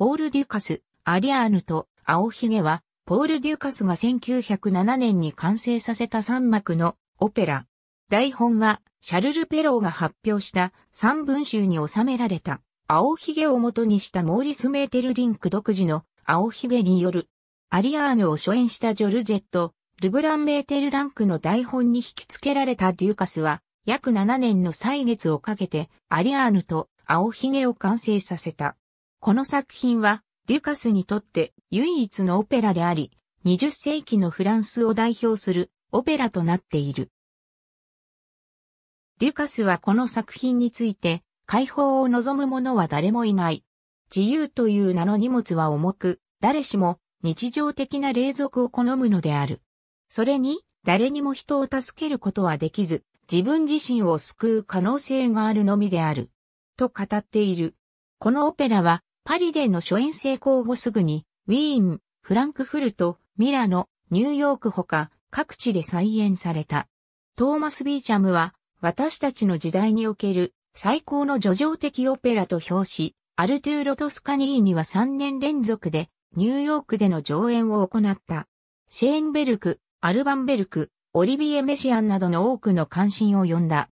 ポール・デュカス、アリアーヌと青ひげは、ポール・デュカスが1907年に完成させた3幕のオペラ。台本は、シャルル・ペローが発表した3文集に収められた、青ひげを元にしたモーリス・メーテルリンク独自の青ひげによる、アリアーヌを初演したジョルジェット、ルブラン・メーテルランクの台本に引き付けられたデューカスは、約7年の歳月をかけて、アリアーヌと青ひげを完成させた。この作品は、デュカスにとって唯一のオペラであり、20世紀のフランスを代表するオペラとなっている。デュカスはこの作品について、解放を望む者は誰もいない。自由という名の荷物は重く、誰しも日常的な霊俗を好むのである。それに、誰にも人を助けることはできず、自分自身を救う可能性があるのみである。と語っている。このオペラは、パリでの初演成功後すぐに、ウィーン、フランクフルト、ミラノ、ニューヨークほか、各地で再演された。トーマス・ビーチャムは、私たちの時代における最高の叙情的オペラと評し、アルトゥーロ・トスカニーには3年連続でニューヨークでの上演を行った。シェーンベルク、アルバンベルク、オリビエ・メシアンなどの多くの関心を呼んだ。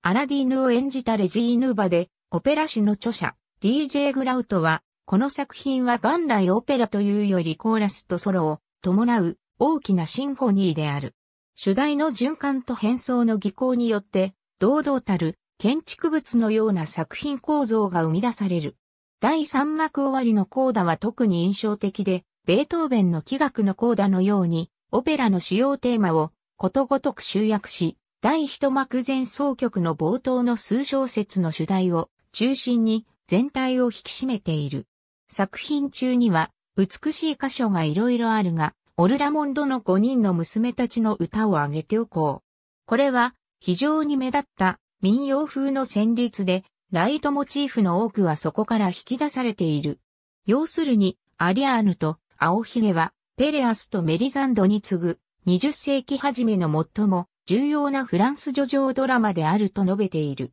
アラディーヌを演じたレジーヌーバで、オペラ史の著者、DJ グラウトは、この作品は元来オペラというよりコーラスとソロを伴う大きなシンフォニーである。主題の循環と変装の技巧によって、堂々たる建築物のような作品構造が生み出される。第三幕終わりのコーダは特に印象的で、ベートーベンの器楽のコーダのように、オペラの主要テーマをことごとく集約し、第一幕前奏曲の冒頭の数小節の主題を中心に全体を引き締めている。作品中には美しい箇所が色々あるが、オルラモンドの5人の娘たちの歌を挙げておこう。これは非常に目立った民謡風の旋律で、ライトモチーフの多くはそこから引き出されている。要するに、アリアーヌと青ひげは、ペレアスとメリザンドに次ぐ、20世紀初めの最も重要なフランス叙情ドラマであると述べている。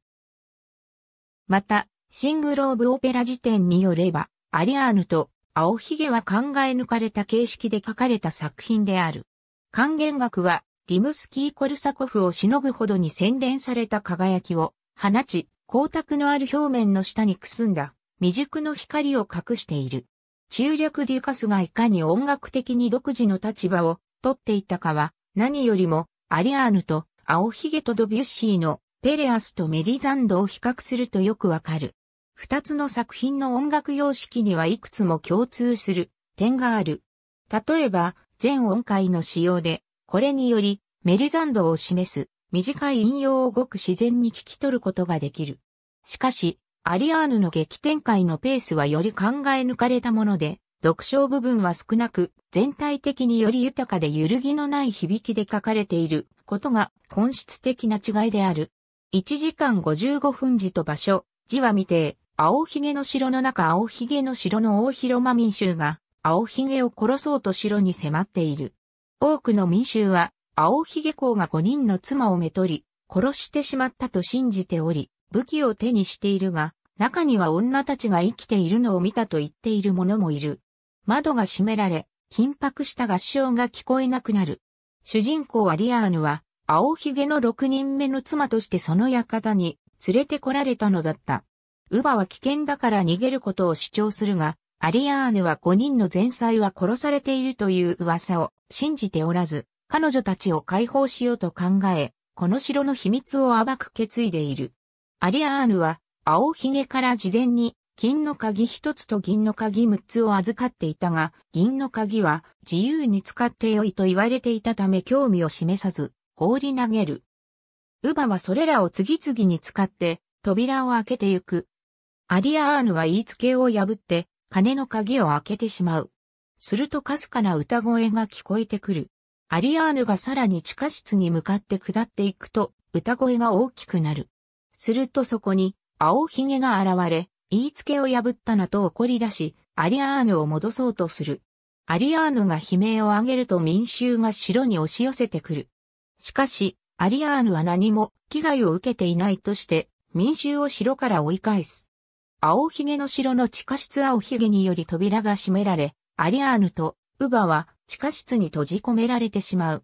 また、シングローブオペラ辞典によれば、アリアーヌと青ひげは考え抜かれた形式で書かれた作品である。還元学は、リムスキー・コルサコフをしのぐほどに洗練された輝きを放ち、光沢のある表面の下にくすんだ未熟の光を隠している。中略デュカスがいかに音楽的に独自の立場をとっていたかは何よりもアリアーヌと青ひげとドビュッシーのペレアスとメリザンドを比較するとよくわかる。二つの作品の音楽様式にはいくつも共通する点がある。例えば、全音階の使用で、これによりメリザンドを示す短い引用をごく自然に聞き取ることができる。しかし、アリアーヌの劇展開のペースはより考え抜かれたもので、読書部分は少なく、全体的により豊かで揺るぎのない響きで書かれていることが本質的な違いである。1時間55分時と場所、字は未定、青ひげの城の中青ひげの城の大広間民衆が、青ひげを殺そうと城に迫っている。多くの民衆は、青ひげ公が5人の妻をめとり、殺してしまったと信じており、武器を手にしているが、中には女たちが生きているのを見たと言っている者もいる。窓が閉められ、緊迫した合唱が聞こえなくなる。主人公アリアーヌは、青ひげの6人目の妻としてその館に連れてこられたのだった。ウバは危険だから逃げることを主張するが、アリアーヌは5人の前妻は殺されているという噂を信じておらず、彼女たちを解放しようと考え、この城の秘密を暴く決意でいる。アリアーヌは、青ひげから事前に金の鍵一つと銀の鍵六つを預かっていたが、銀の鍵は自由に使ってよいと言われていたため興味を示さず、放り投げる。ウバはそれらを次々に使って扉を開けてゆく。アリアーヌは言いつけを破って金の鍵を開けてしまう。するとかすかな歌声が聞こえてくる。アリアーヌがさらに地下室に向かって下っていくと歌声が大きくなる。するとそこに青ひげが現れ、言いつけを破ったなと怒り出し、アリアーヌを戻そうとする。アリアーヌが悲鳴を上げると民衆が城に押し寄せてくる。しかし、アリアーヌは何も危害を受けていないとして、民衆を城から追い返す。青ひげの城の地下室青ひげにより扉が閉められ、アリアーヌとウバは地下室に閉じ込められてしまう。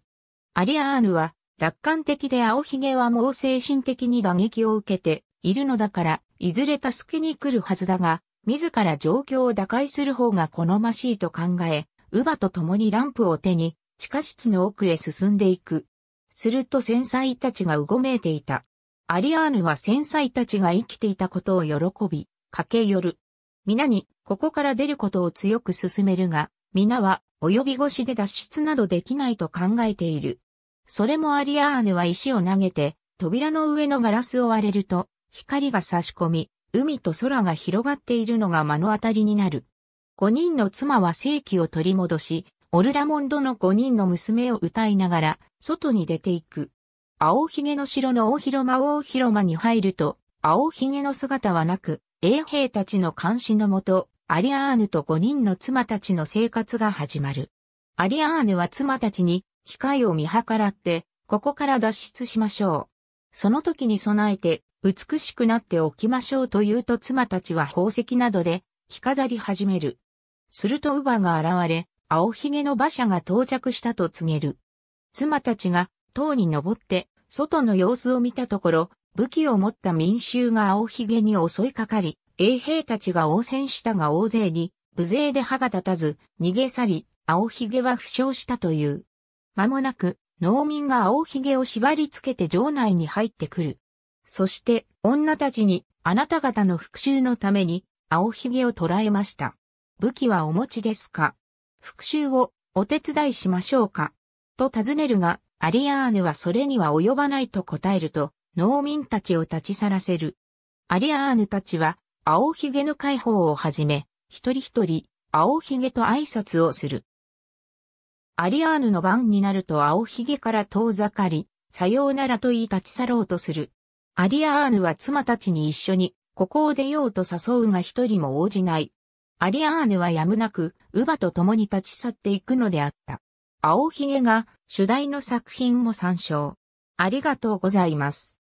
アリアーヌは楽観的で青ひげはもう精神的に打撃を受けているのだからいずれ助けに来るはずだが、自ら状況を打開する方が好ましいと考え、ウバと共にランプを手に、地下室の奥へ進んでいく。すると繊細たちがうごめいていた。アリアーヌは繊細たちが生きていたことを喜び、駆け寄る。皆に、ここから出ることを強く勧めるが、皆は、及び腰で脱出などできないと考えている。それもアリアーヌは石を投げて、扉の上のガラスを割れると、光が差し込み、海と空が広がっているのが目の当たりになる。5人の妻は正気を取り戻し、オルラモンドの5人の娘を歌いながら、外に出ていく。青ひげの城の大広間大広間に入ると、青ひげの姿はなく、衛兵たちの監視のもと、アリアーヌと5人の妻たちの生活が始まる。アリアーヌは妻たちに、機械を見計らって、ここから脱出しましょう。その時に備えて、美しくなっておきましょうと言うと妻たちは宝石などで着飾り始める。すると乳母が現れ、青ひげの馬車が到着したと告げる。妻たちが塔に登って外の様子を見たところ、武器を持った民衆が青ひげに襲いかかり、衛兵たちが応戦したが大勢に、無勢で歯が立たず、逃げ去り、青ひげは負傷したという。間もなく、農民が青ひげを縛り付けて城内に入ってくる。そして女たちにあなた方の復讐のために青ひげを捕らえました。武器はお持ちですか復讐をお手伝いしましょうかと尋ねるが、アリアーヌはそれには及ばないと答えると、農民たちを立ち去らせる。アリアーヌたちは、青ひげの解放をはじめ、一人一人、青ひげと挨拶をする。アリアーヌの番になると青ひげから遠ざかり、さようならと言い立ち去ろうとする。アリアーヌは妻たちに一緒に、ここを出ようと誘うが一人も応じない。アリアーヌはやむなく、ウバと共に立ち去っていくのであった。青ひげが主題の作品も参照。ありがとうございます。